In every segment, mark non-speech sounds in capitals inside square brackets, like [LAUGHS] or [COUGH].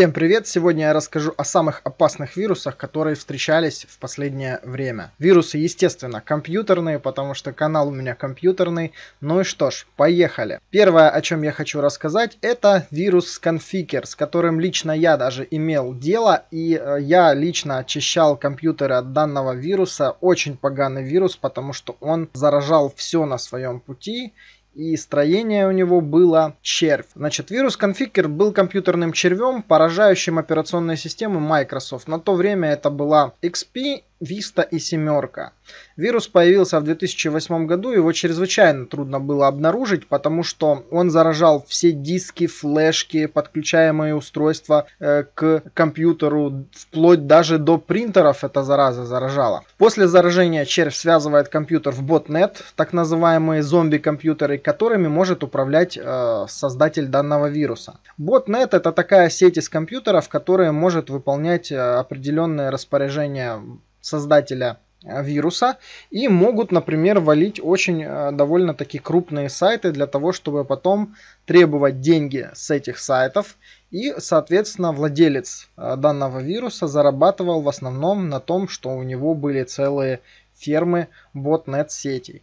Всем привет! Сегодня я расскажу о самых опасных вирусах, которые встречались в последнее время. Вирусы, естественно, компьютерные, потому что канал у меня компьютерный. Ну и что ж, поехали. Первое, о чем я хочу рассказать, это вирус конфикер, с которым лично я даже имел дело, и э, я лично очищал компьютеры от данного вируса. Очень поганый вирус, потому что он заражал все на своем пути, и строение у него было червь. Значит, вирус конфигер был компьютерным червем, поражающим операционные системы Microsoft. На то время это была XP Виста и Семерка. Вирус появился в 2008 году, его чрезвычайно трудно было обнаружить, потому что он заражал все диски, флешки, подключаемые устройства э, к компьютеру, вплоть даже до принтеров эта зараза заражала. После заражения червь связывает компьютер в ботнет, так называемые зомби-компьютеры, которыми может управлять э, создатель данного вируса. Ботнет это такая сеть из компьютеров, которая может выполнять э, определенные распоряжения создателя э, вируса и могут, например, валить очень э, довольно-таки крупные сайты для того, чтобы потом требовать деньги с этих сайтов и, соответственно, владелец э, данного вируса зарабатывал в основном на том, что у него были целые фермы ботнет сетей.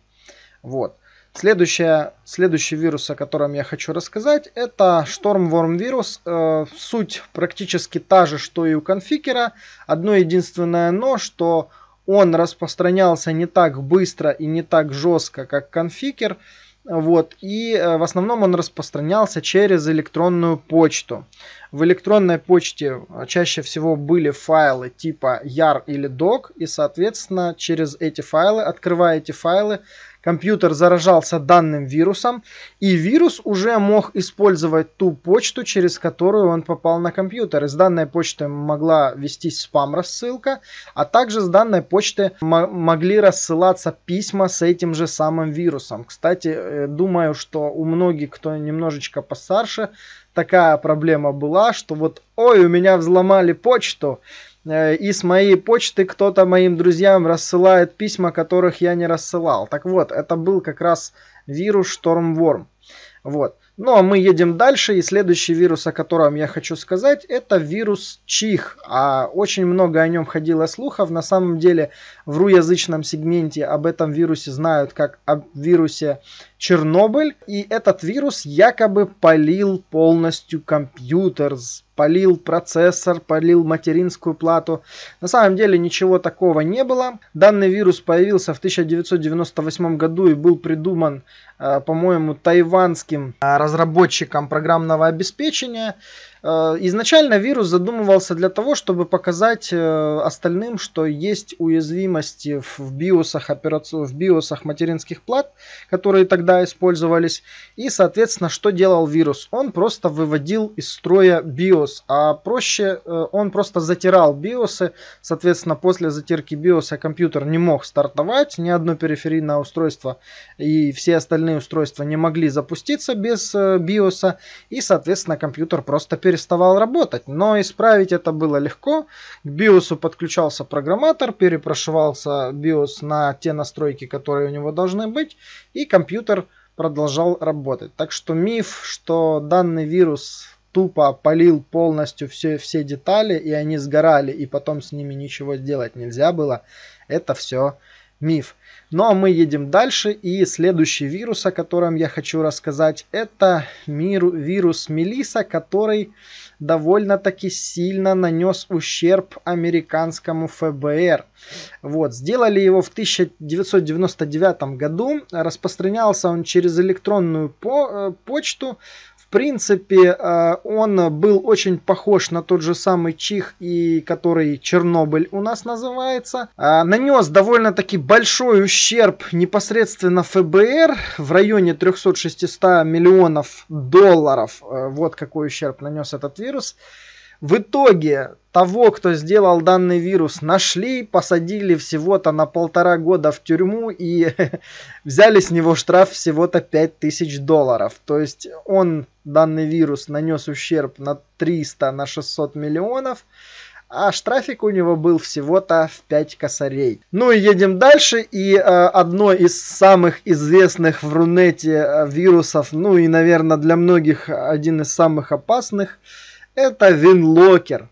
Вот. Следующая следующий вирус, о котором я хочу рассказать, это штормворм вирус. Э, суть практически та же, что и у Конфигера. Одно единственное но, что он распространялся не так быстро и не так жестко, как Конфигер. Вот, и э, в основном он распространялся через электронную почту. В электронной почте э, чаще всего были файлы типа YAR или DOC, и, соответственно, через эти файлы, открывая эти файлы, компьютер заражался данным вирусом, и вирус уже мог использовать ту почту, через которую он попал на компьютер. И с данной почты могла вестись спам-рассылка, а также с данной почты могли рассылаться письма с этим же самым вирусом. Кстати, э, думаю, что у многих, кто немножечко постарше, такая проблема была, что вот, ой, у меня взломали почту, Э, и с моей почты кто-то моим друзьям рассылает письма, которых я не рассылал. Так вот, это был как раз вирус Штормворм. Вот. Ну а мы едем дальше, и следующий вирус, о котором я хочу сказать, это вирус Чих. А очень много о нем ходило слухов. На самом деле в руязычном сегменте об этом вирусе знают как о вирусе Чернобыль, и этот вирус якобы полил полностью компьютер, полил процессор, полил материнскую плату. На самом деле ничего такого не было. Данный вирус появился в 1998 году и был придуман, э, по-моему, тайванским э, разработчиком программного обеспечения. Э, изначально вирус задумывался для того, чтобы показать э, остальным, что есть уязвимости в биосах, операцию, в биосах материнских плат, которые тогда использовались. И, соответственно, что делал вирус? Он просто выводил из строя биос, а проще э, он просто затирал биосы. Соответственно, после затирки биоса компьютер не мог стартовать, ни одно периферийное устройство и все остальные устройства не могли запуститься без биоса. И, соответственно, компьютер просто переставал работать, но исправить это было легко. К BIOS подключался программатор, перепрошивался BIOS на те настройки, которые у него должны быть, и компьютер продолжал работать. Так что миф, что данный вирус тупо полил полностью все, все детали, и они сгорали, и потом с ними ничего сделать нельзя было, это все миф. Но мы едем дальше, и следующий вирус, о котором я хочу рассказать, это вирус Мелиса, который довольно-таки сильно нанес ущерб американскому ФБР. Вот, сделали его в 1999 году, распространялся он через электронную по э, почту, в принципе, э, он был очень похож на тот же самый чих, и который Чернобыль у нас называется. А, нанес довольно-таки большой ущерб непосредственно ФБР в районе 300-600 миллионов долларов. Э, вот какой ущерб нанес этот вирус. В итоге того, кто сделал данный вирус, нашли, посадили всего-то на полтора года в тюрьму и [LAUGHS] взяли с него штраф всего-то 5000 долларов. То есть он, данный вирус, нанес ущерб на 300, на 600 миллионов а штрафик у него был всего-то в 5 косарей. Ну и едем дальше, и э, одно из самых известных в Рунете э, вирусов, ну и, наверное, для многих один из самых опасных, это Винлокер.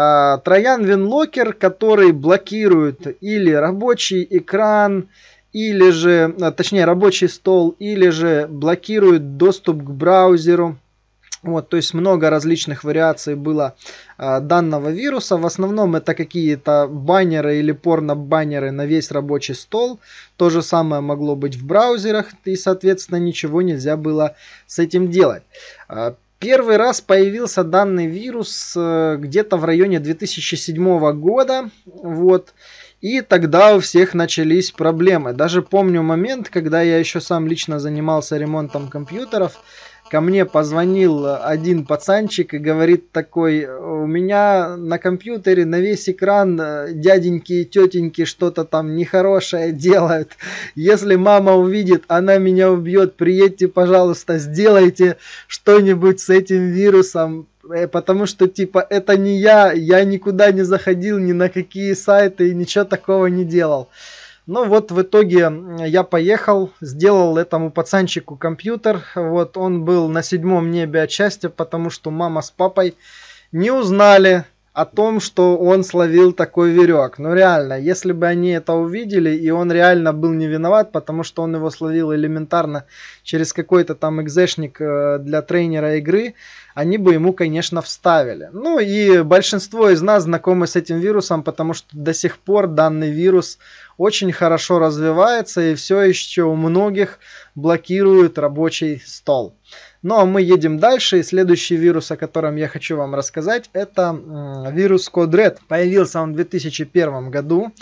А, Троян Винлокер, который блокирует или рабочий экран, или же, а, точнее, рабочий стол, или же блокирует доступ к браузеру. Вот, то есть много различных вариаций было э, данного вируса. В основном это какие-то баннеры или порно-баннеры на весь рабочий стол. То же самое могло быть в браузерах, и, соответственно, ничего нельзя было с этим делать. Первый раз появился данный вирус э, где-то в районе 2007 года. Вот. И тогда у всех начались проблемы. Даже помню момент, когда я еще сам лично занимался ремонтом компьютеров ко мне позвонил э, один пацанчик и говорит такой, у меня на компьютере на весь экран э, дяденьки и тетеньки что-то там нехорошее [LAUGHS] делают. Если мама увидит, она меня убьет, приедьте, пожалуйста, сделайте что-нибудь с этим вирусом. Э, потому что, типа, это не я, я никуда не заходил, ни на какие сайты и ничего такого не делал. Ну вот в итоге я поехал, сделал этому пацанчику компьютер. Вот он был на седьмом небе от счастья, потому что мама с папой не узнали о том, что он словил такой верек. Но ну реально, если бы они это увидели, и он реально был не виноват, потому что он его словил элементарно через какой-то там экзешник э, для тренера игры, они бы ему, конечно, вставили. Ну и большинство из нас знакомы с этим вирусом, потому что до сих пор данный вирус очень хорошо развивается и все еще у многих блокирует рабочий стол. Ну а мы едем дальше, и следующий вирус, о котором я хочу вам рассказать, это вирус Code Red. Появился он в 2001 году.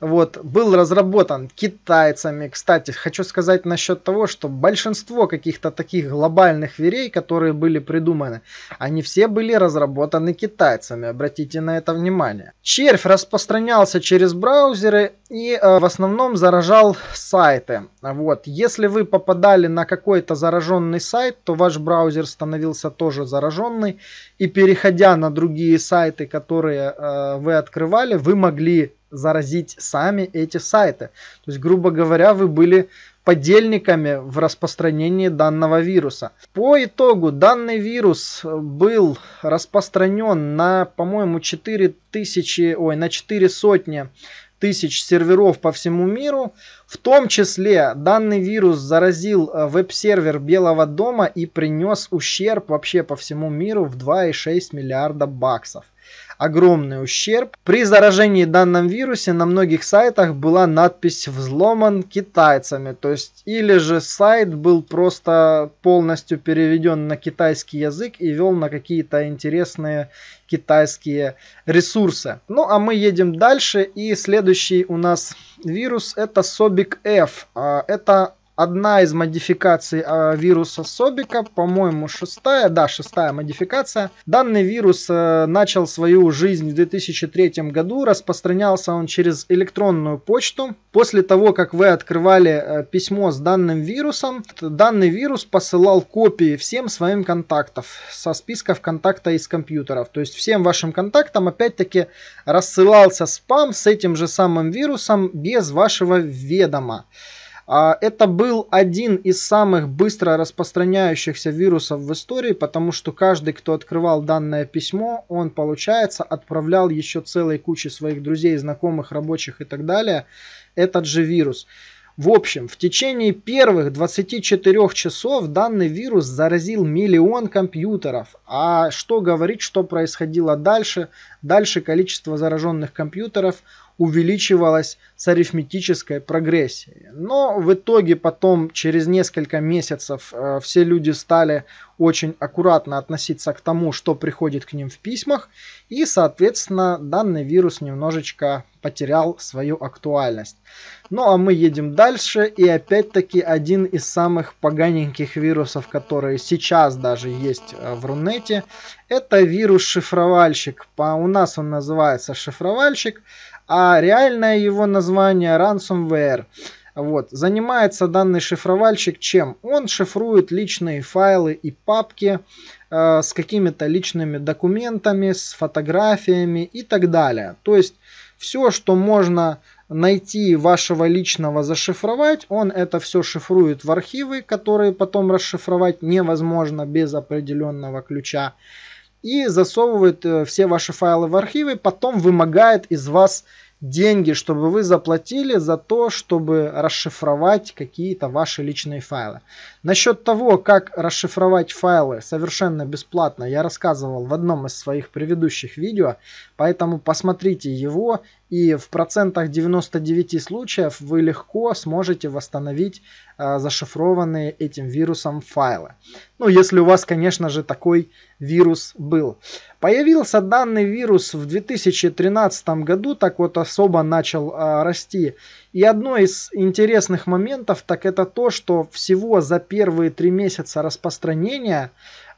Вот, был разработан китайцами. Кстати, хочу сказать насчет того, что большинство каких-то таких глобальных верей, которые были придуманы, они все были разработаны китайцами. Обратите на это внимание. Червь распространялся через браузеры и э, в основном заражал сайты. Вот, если вы попадали на какой-то зараженный сайт, то ваш браузер становился тоже зараженный. И переходя на другие сайты, которые э, вы открывали, вы могли заразить сами эти сайты. То есть, грубо говоря, вы были подельниками в распространении данного вируса. По итогу данный вирус э, был распространен на, по-моему, 4 тысячи, ой, на 4 сотни тысяч серверов по всему миру. В том числе данный вирус заразил э, веб-сервер Белого дома и принес ущерб вообще по всему миру в 2,6 миллиарда баксов огромный ущерб. При заражении данным вирусе на многих сайтах была надпись «взломан китайцами», то есть или же сайт был просто полностью переведен на китайский язык и вел на какие-то интересные китайские ресурсы. Ну а мы едем дальше и следующий у нас вирус это Собик F. А, это одна из модификаций э, вируса Собика, по-моему, шестая, да, шестая модификация. Данный вирус э, начал свою жизнь в 2003 году, распространялся он через электронную почту. После того, как вы открывали э, письмо с данным вирусом, данный вирус посылал копии всем своим контактов со списков контакта из компьютеров. То есть всем вашим контактам опять-таки рассылался спам с этим же самым вирусом без вашего ведома. А, это был один из самых быстро распространяющихся вирусов в истории, потому что каждый, кто открывал данное письмо, он, получается, отправлял еще целой куче своих друзей, знакомых, рабочих и так далее этот же вирус. В общем, в течение первых 24 часов данный вирус заразил миллион компьютеров. А что говорить, что происходило дальше? Дальше количество зараженных компьютеров увеличивалась с арифметической прогрессией. Но в итоге потом, через несколько месяцев, э, все люди стали очень аккуратно относиться к тому, что приходит к ним в письмах, и, соответственно, данный вирус немножечко потерял свою актуальность. Ну а мы едем дальше, и опять-таки один из самых поганеньких вирусов, которые сейчас даже есть э, в Рунете, это вирус-шифровальщик. У нас он называется шифровальщик, а реальное его название ransomware. Вот. Занимается данный шифровальщик чем? Он шифрует личные файлы и папки э, с какими-то личными документами, с фотографиями и так далее. То есть все, что можно найти вашего личного зашифровать, он это все шифрует в архивы, которые потом расшифровать невозможно без определенного ключа и засовывает э, все ваши файлы в архивы, потом вымогает из вас деньги, чтобы вы заплатили за то, чтобы расшифровать какие-то ваши личные файлы. Насчет того, как расшифровать файлы совершенно бесплатно, я рассказывал в одном из своих предыдущих видео, поэтому посмотрите его и в процентах 99 случаев вы легко сможете восстановить э, зашифрованные этим вирусом файлы. Ну, если у вас, конечно же, такой вирус был. Появился данный вирус в 2013 году, так вот особо начал э, расти. И одно из интересных моментов, так это то, что всего за первые три месяца распространения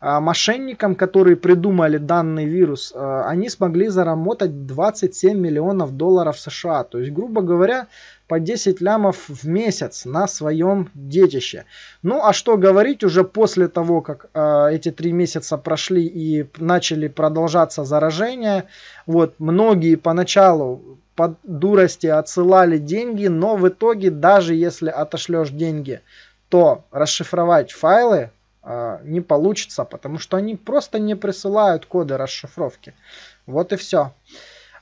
а, мошенникам, которые придумали данный вирус, а, они смогли заработать 27 миллионов долларов США. То есть, грубо говоря, по 10 лямов в месяц на своем детище. Ну а что говорить уже после того, как э, эти три месяца прошли и начали продолжаться заражения, вот многие поначалу по дурости отсылали деньги, но в итоге даже если отошлешь деньги, то расшифровать файлы а, не получится, потому что они просто не присылают коды расшифровки. Вот и все.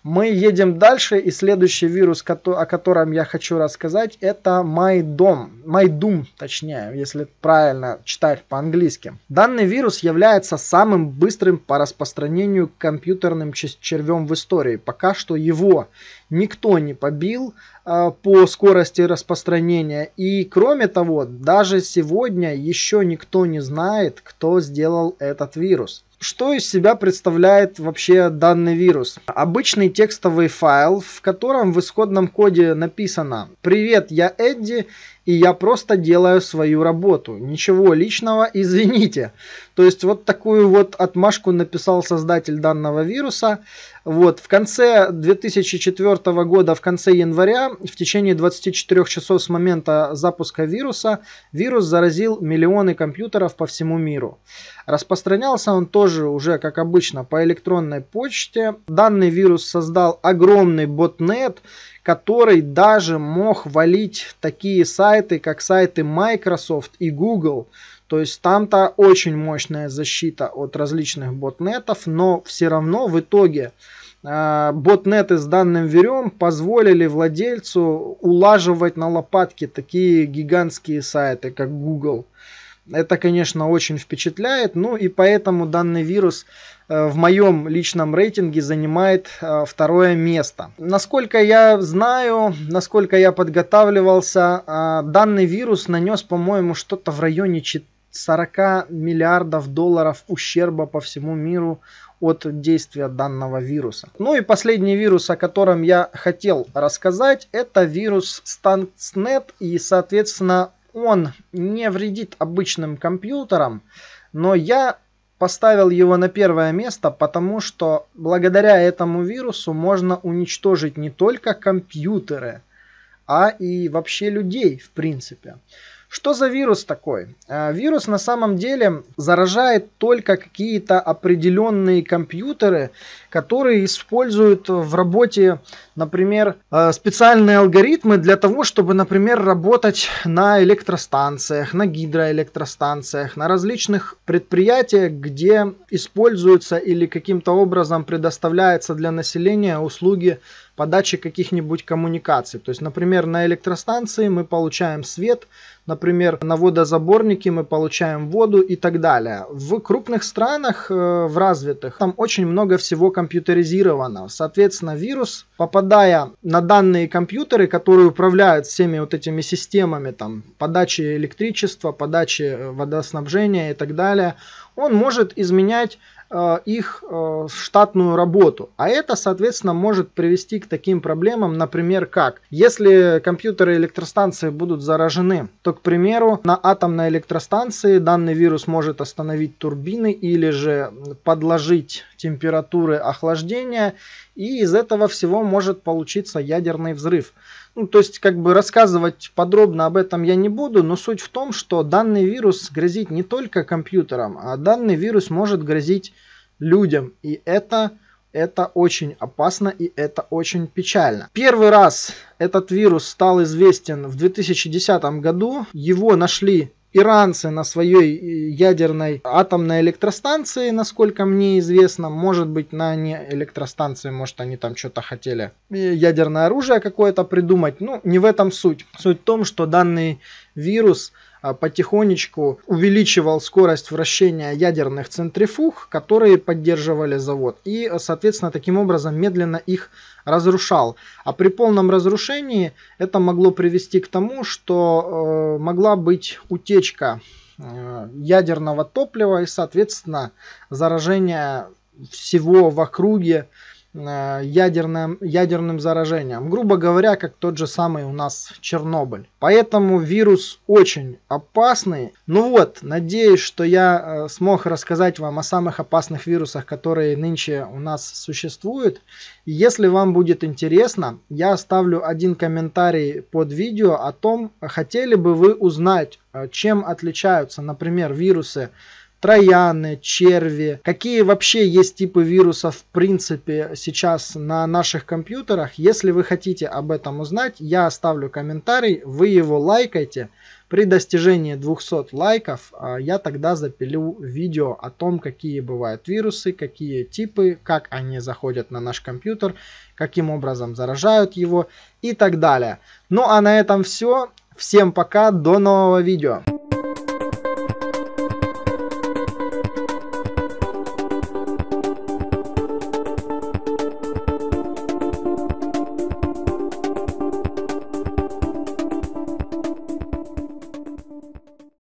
Мы едем дальше, и следующий вирус, о котором я хочу рассказать, это Майдом, Майдум, точнее, если правильно читать по-английски. Данный вирус является самым быстрым по распространению компьютерным червем в истории. Пока что его никто не побил э, по скорости распространения. И кроме того, даже сегодня еще никто не знает, кто сделал этот вирус. Что из себя представляет вообще данный вирус? Обычный текстовый файл, в котором в исходном коде написано «Привет, я Эдди, и я просто делаю свою работу. Ничего личного, [LAUGHS] извините. То есть вот такую вот отмашку написал создатель данного вируса. Вот, в конце 2004 года, в конце января, в течение 24 часов с момента запуска вируса, вирус заразил миллионы компьютеров по всему миру. Распространялся он тоже уже, как обычно, по электронной почте. Данный вирус создал огромный ботнет, который даже мог валить такие сайты, сайты, как сайты Microsoft и Google. То есть там-то очень мощная защита от различных ботнетов, но все равно в итоге а, ботнеты с данным верем позволили владельцу улаживать на лопатке такие гигантские сайты, как Google. Это, конечно, очень впечатляет. Ну и поэтому данный вирус э, в моем личном рейтинге занимает э, второе место. Насколько я знаю, насколько я подготавливался, э, данный вирус нанес, по-моему, что-то в районе 40 миллиардов долларов ущерба по всему миру от действия данного вируса. Ну и последний вирус, о котором я хотел рассказать, это вирус Stuxnet и, соответственно, он не вредит обычным компьютерам, но я поставил его на первое место, потому что благодаря этому вирусу можно уничтожить не только компьютеры, а и вообще людей в принципе. Что за вирус такой? А, вирус на самом деле заражает только какие-то определенные компьютеры, которые используют в работе, например, а, специальные алгоритмы для того, чтобы, например, работать на электростанциях, на гидроэлектростанциях, на различных предприятиях, где используются или каким-то образом предоставляются для населения услуги подачи каких-нибудь коммуникаций. То есть, например, на электростанции мы получаем свет, например, на водозаборнике мы получаем воду и так далее. В крупных странах, э, в развитых, там очень много всего компьютеризировано. Соответственно, вирус, попадая на данные компьютеры, которые управляют всеми вот этими системами, там, подачи электричества, подачи э, водоснабжения и так далее, он может изменять Э, их э, штатную работу. А это, соответственно, может привести к таким проблемам, например, как если компьютеры электростанции будут заражены, то, к примеру, на атомной электростанции данный вирус может остановить турбины или же подложить температуры охлаждения, и из этого всего может получиться ядерный взрыв. Ну, то есть, как бы рассказывать подробно об этом я не буду, но суть в том, что данный вирус грозит не только компьютерам, а данный вирус может грозить людям. И это это очень опасно и это очень печально. Первый раз этот вирус стал известен в 2010 году. Его нашли иранцы на своей э, ядерной атомной электростанции, насколько мне известно. Может быть, на не электростанции, может, они там что-то хотели э, ядерное оружие какое-то придумать. Ну, не в этом суть. Суть в том, что данный вирус а, потихонечку увеличивал скорость вращения ядерных центрифуг, которые поддерживали завод, и, соответственно, таким образом медленно их разрушал. А при полном разрушении это могло привести к тому, что э, могла быть утечка э, ядерного топлива и, соответственно, заражение всего в округе Э, ядерным, ядерным заражением. Грубо говоря, как тот же самый у нас Чернобыль. Поэтому вирус очень опасный. Ну вот, надеюсь, что я э, смог рассказать вам о самых опасных вирусах, которые нынче у нас существуют. Если вам будет интересно, я оставлю один комментарий под видео о том, хотели бы вы узнать, э, чем отличаются, например, вирусы трояны, черви, какие вообще есть типы вирусов в принципе сейчас на наших компьютерах. Если вы хотите об этом узнать, я оставлю комментарий, вы его лайкайте. При достижении 200 лайков а, я тогда запилю видео о том, какие бывают вирусы, какие типы, как они заходят на наш компьютер, каким образом заражают его и так далее. Ну а на этом все. Всем пока, до нового видео.